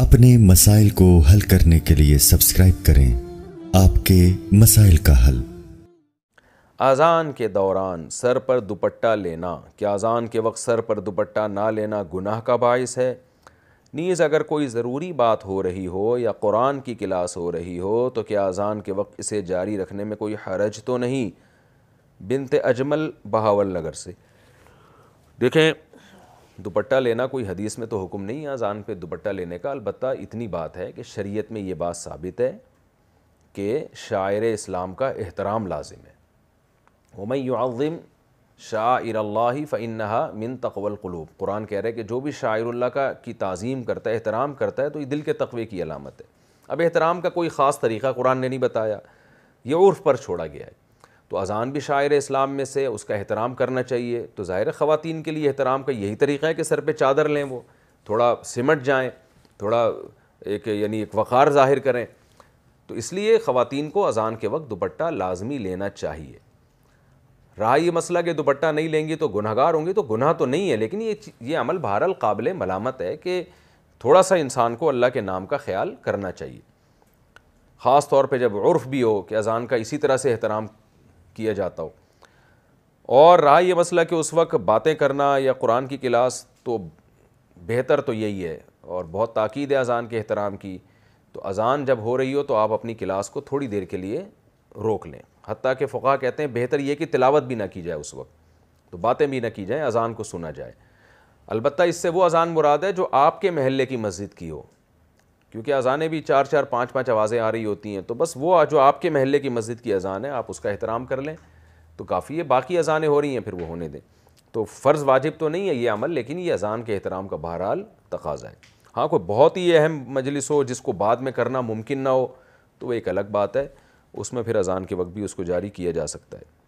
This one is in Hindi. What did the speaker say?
अपने मसाइल को हल करने के लिए सब्सक्राइब करें आपके मसाइल का हल अजान के दौरान सर पर दुपट्टा लेना क्या अजान के वक्त सर पर दुपट्टा ना लेना गुनाह का बायस है नीज़ अगर कोई ज़रूरी बात हो रही हो या कुरान की क्लास हो रही हो तो क्या अजान के वक्त इसे जारी रखने में कोई हरज तो नहीं बिनते अजमल बहावल नगर से देखें दुपट्टा लेना कोई हदीस में तो हुक्म नहीं है अजान पे दुपट्टा लेने का अलबत् इतनी बात है कि शरीयत में ये बात साबित है कि शायर इस्लाम का एहतराम लाजिम है वमई युज़म शाह फ़िनहा मिन तकवल क़लूब कुरान कह रहे हैं कि जो भी शायरुल्ला का की तज़ीम करता है एहतराम करता है तो ये दिल के तकवे की अलामत है अब एहतराम का कोई ख़ास तरीक़ा कुरान ने नहीं बताया ये उर्फ़ पर छोड़ा गया है तो अज़ान भी शायर इस्लाम में से उसका एहतराम करना चाहिए तो ज़ाहिर ख़वान के लिए एहतराम का यही तरीक़ा है कि सर पर चादर लें वो थोड़ा सिमट जाएँ थोड़ा एक यानी एक वक़ार ज़ाहिर करें तो इसलिए ख़वान को अज़ान के वक्त दुपट्टा लाजमी लेना चाहिए रहा ये मसला कि दुपट्टा नहीं लेंगी तो गुनहगार होंगी तो गुनाह तो नहीं है लेकिन ये ये अमल बहरल काबिल मलामत है कि थोड़ा सा इंसान को अल्लाह के नाम का ख्याल करना चाहिए ख़ास तौर पर जब उर्फ़ भी हो कि अज़ान का इसी तरह से एहतराम किया जाता हो और रहा यह मसला कि उस वक्त बातें करना या कुरान की क्लास तो बेहतर तो यही है और बहुत ताक़ीद है अज़ान के अहतराम की तो अज़ान जब हो रही हो तो आप अपनी क्लास को थोड़ी देर के लिए रोक लें हती कि फ़ुका कहते हैं बेहतर ये कि तिलावत भी ना की जाए उस वक्त तो बातें भी ना की जाएँ अज़ान को सुना जाए अलबत् इससे वो अज़ान मुराद है जो आपके महल्ले की मस्जिद की हो क्योंकि अजानें भी चार चार पाँच पाँच आवाज़ें आ रही होती हैं तो बस वो जो आपके महल की मस्जिद की अजान है आप उसका एहतराम कर लें तो काफ़ी है बाकी अजानें हो रही हैं फिर वो होने दें तो फ़र्ज़ वाजिब तो नहीं है ये अमल लेकिन ये अजान के एहतराम का बहरहाल तकाजा है हाँ कोई बहुत ही अहम मजलिस हो जिसको बाद में करना मुमकिन ना हो तो वो एक अलग बात है उसमें फिर अजान के वक्त भी उसको जारी किया जा सकता है